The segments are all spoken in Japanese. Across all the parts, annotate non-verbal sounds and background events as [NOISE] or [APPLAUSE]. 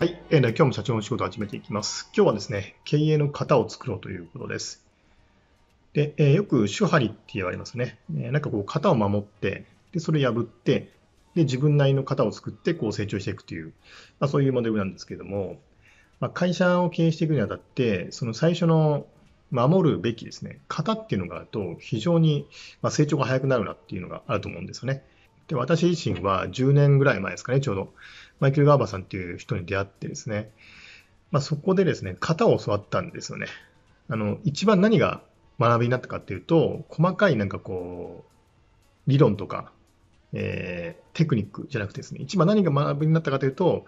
はい、え今日も社長の仕事を始めていきます。今日はですね、経営の型を作ろうということです。で、えー、よく手張りって言われますね。えー、なんかこう型を守って、でそれ破って、で自分なりの型を作ってこう成長していくという、まあ、そういうモデルなんですけれども、まあ、会社を経営していくにあたって、その最初の守るべきですね、型っていうのがあると非常に成長が早くなるなっていうのがあると思うんですよね。で、私自身は10年ぐらい前ですかね、ちょうど、マイケル・ガーバーさんっていう人に出会ってですね、まあ、そこでですね、型を教わったんですよね。あの、一番何が学びになったかっていうと、細かいなんかこう、理論とか、えー、テクニックじゃなくてですね、一番何が学びになったかというと、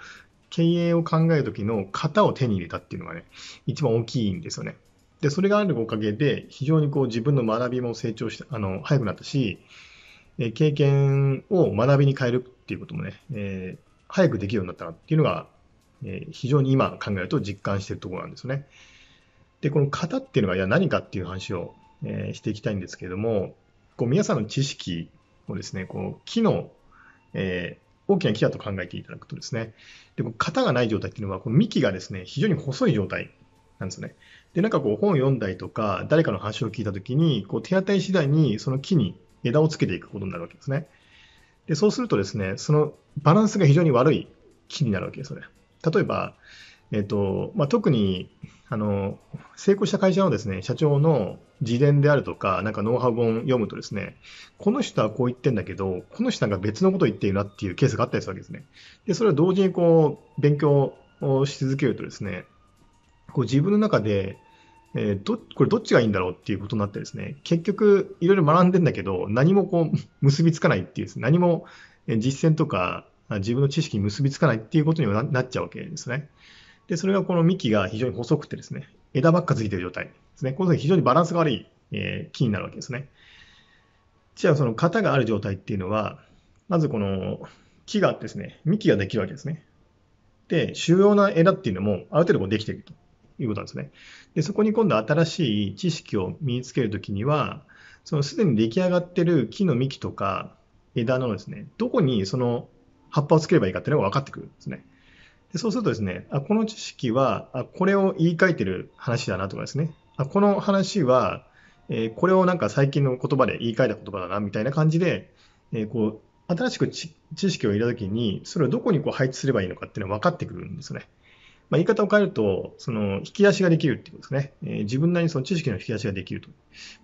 経営を考えるときの型を手に入れたっていうのがね、一番大きいんですよね。で、それがあるおかげで、非常にこう自分の学びも成長して、あの、早くなったし、えー、経験を学びに変えるっていうこともね、えー、早くできるようになったなっていうのが、えー、非常に今考えると実感しているところなんですね。で、この型っていうのが、いや、何かっていう話を、えー、していきたいんですけれども、こう皆さんの知識をですね、こう木の、えー、大きな木だと考えていただくとですね、で型がない状態っていうのは、この幹がですね、非常に細い状態なんですよね。で、なんかこう本を読んだりとか、誰かの話を聞いたときに、こう手当たり次第にその木に枝をつけていくことになるわけですね。で、そうするとですね、そのバランスが非常に悪い木になるわけですね。例えば、えっとまあ、特にあの成功した会社のですね社長の自伝であるとか、なんかノウハウ本読むと、ですねこの人はこう言ってんだけど、この人なんか別のこと言ってるなっていうケースがあったりするわけですね。でそれを同時にこう勉強をし続けると、ですねこう自分の中でえー、どこれどっちがいいんだろうっていうことになってですね、結局いろいろ学んでんだけど、何もこう [LAUGHS] 結びつかないっていう、ね、何も実践とか自分の知識に結びつかないっていうことにはなっちゃうわけですね。で、それがこの幹が非常に細くてですね、枝ばっかついてる状態ですね。この非常にバランスが悪い、え木になるわけですね。じゃあその型がある状態っていうのは、まずこの木があってですね、幹ができるわけですね。で、主要な枝っていうのもある程度こうできていると。いうことなんですね。で、そこに今度新しい知識を身につけるときには、そのすでに出来上がってる木の幹とか枝のですね、どこにその葉っぱをつければいいかっていうのが分かってくるんですね。でそうするとですね、あこの知識はあ、これを言い換えてる話だなとかですね、あこの話は、えー、これをなんか最近の言葉で言い換えた言葉だなみたいな感じで、えー、こう新しく知識を入れたときに、それをどこにこう配置すればいいのかっていうのは分かってくるんですね。まあ、言い方を変えると、その引き出しができるっていうことですね。えー、自分なりにその知識の引き出しができると。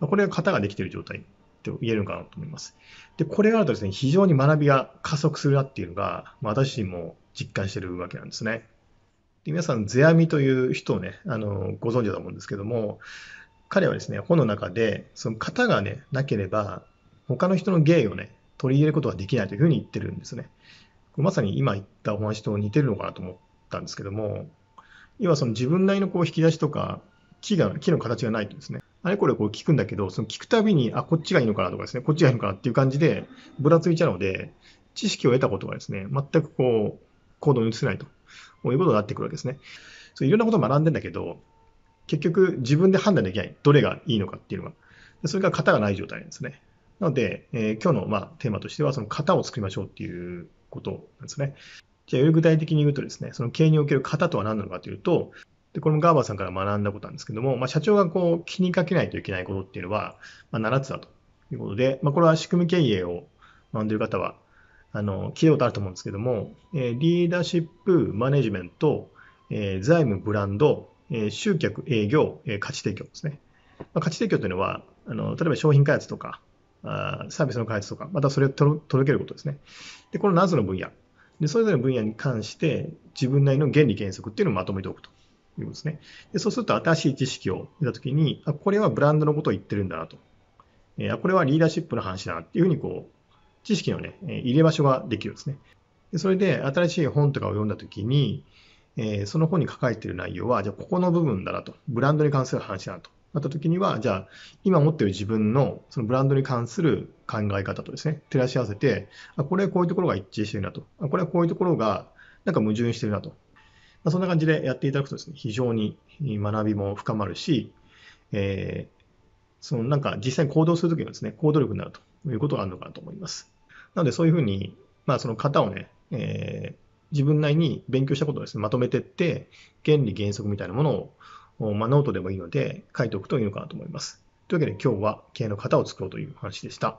まあ、これが型ができている状態と言えるのかなと思います。で、これがあるとですね、非常に学びが加速するなっていうのが、まあ、私自身も実感しているわけなんですね。で皆さん、世阿弥という人をね、あのご存知だと思うんですけども、彼はですね、本の中で、その型がね、なければ、他の人の芸をね、取り入れることはできないというふうに言ってるんですね。まさに今言ったお話と似てるのかなと思たんですけども、要はその自分なりのこう引き出しとか、木が、木の形がないとですね、あれこれこう聞くんだけど、その聞くたびに、あ、こっちがいいのかなとかですね、こっちがいいのかなっていう感じで、ぶらついちゃうので、知識を得たことがですね、全くこう、行動に移せないということになってくるわけですね。そういろんなことを学んでんだけど、結局自分で判断できない、どれがいいのかっていうのが、それから型がない状態ですね。なので、えー、今日のまあテーマとしては、その型を作りましょうっていうことなんですね。じゃあより具体的に言うとですね、その経営における型とは何なのかというと、でこれもガーバーさんから学んだことなんですけども、まあ、社長がこう気にかけないといけないことっていうのは、まあ、7つだということで、まあ、これは仕組み経営を学んでいる方は、あの、聞いたことあると思うんですけども、えリーダーシップ、マネジメント、え財務、ブランド、え集客、営業、え価値提供ですね。まあ、価値提供というのは、あの例えば商品開発とか、あサービスの開発とか、またそれを届けることですね。で、この7つの分野、でそれぞれの分野に関して自分なりの原理原則っていうのをまとめておくということですね。でそうすると新しい知識を見たときにあ、これはブランドのことを言ってるんだなと、えー、これはリーダーシップの話だなっていうふうにこう知識のね、入れ場所ができるんですね。でそれで新しい本とかを読んだときに、えー、その本に書かれている内容は、じゃあここの部分だなと、ブランドに関する話だなとなった時には、じゃあ、今持ってる自分のそのブランドに関する考え方とですね、照らし合わせて、あこれはこういうところが一致してるなと、あこれはこういうところがなんか矛盾してるなと、まあ、そんな感じでやっていただくとですね、非常に学びも深まるし、えー、そのなんか実際に行動するときのですね、行動力になるということがあるのかなと思います。なので、そういうふうに、まあ、その型をね、えー、自分なりに勉強したことをですね、まとめていって、原理原則みたいなものをまあ、ノートでもいいので書いておくといいのかなと思います。というわけで今日は経営の型を作ろうという話でした。